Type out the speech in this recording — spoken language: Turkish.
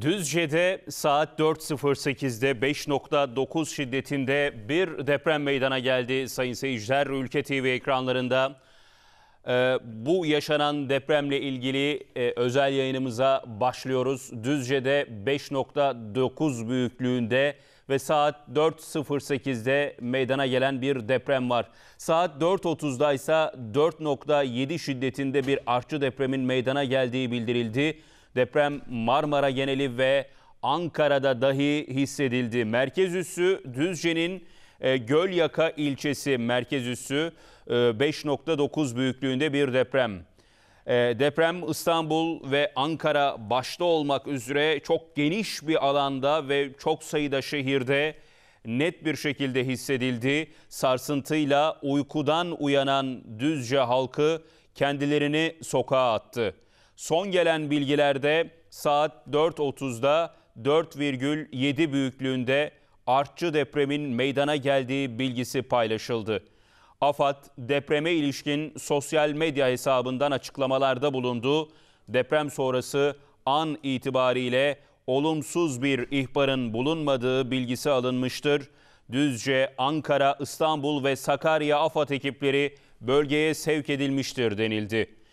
Düzce'de saat 4.08'de 5.9 şiddetinde bir deprem meydana geldi sayın seyirciler. Ülke TV ekranlarında ee, bu yaşanan depremle ilgili e, özel yayınımıza başlıyoruz. Düzce'de 5.9 büyüklüğünde ve saat 4.08'de meydana gelen bir deprem var. Saat 4.30'da ise 4.7 şiddetinde bir artçı depremin meydana geldiği bildirildi. Deprem Marmara geneli ve Ankara'da dahi hissedildi. Merkez üssü Düzce'nin e, Gölyaka ilçesi merkez üssü 5.9 e, büyüklüğünde bir deprem. E, deprem İstanbul ve Ankara başta olmak üzere çok geniş bir alanda ve çok sayıda şehirde net bir şekilde hissedildi. Sarsıntıyla uykudan uyanan Düzce halkı kendilerini sokağa attı. Son gelen bilgilerde saat 4.30'da 4,7 büyüklüğünde artçı depremin meydana geldiği bilgisi paylaşıldı. AFAD depreme ilişkin sosyal medya hesabından açıklamalarda bulundu. Deprem sonrası an itibariyle olumsuz bir ihbarın bulunmadığı bilgisi alınmıştır. Düzce, Ankara, İstanbul ve Sakarya AFAD ekipleri bölgeye sevk edilmiştir denildi.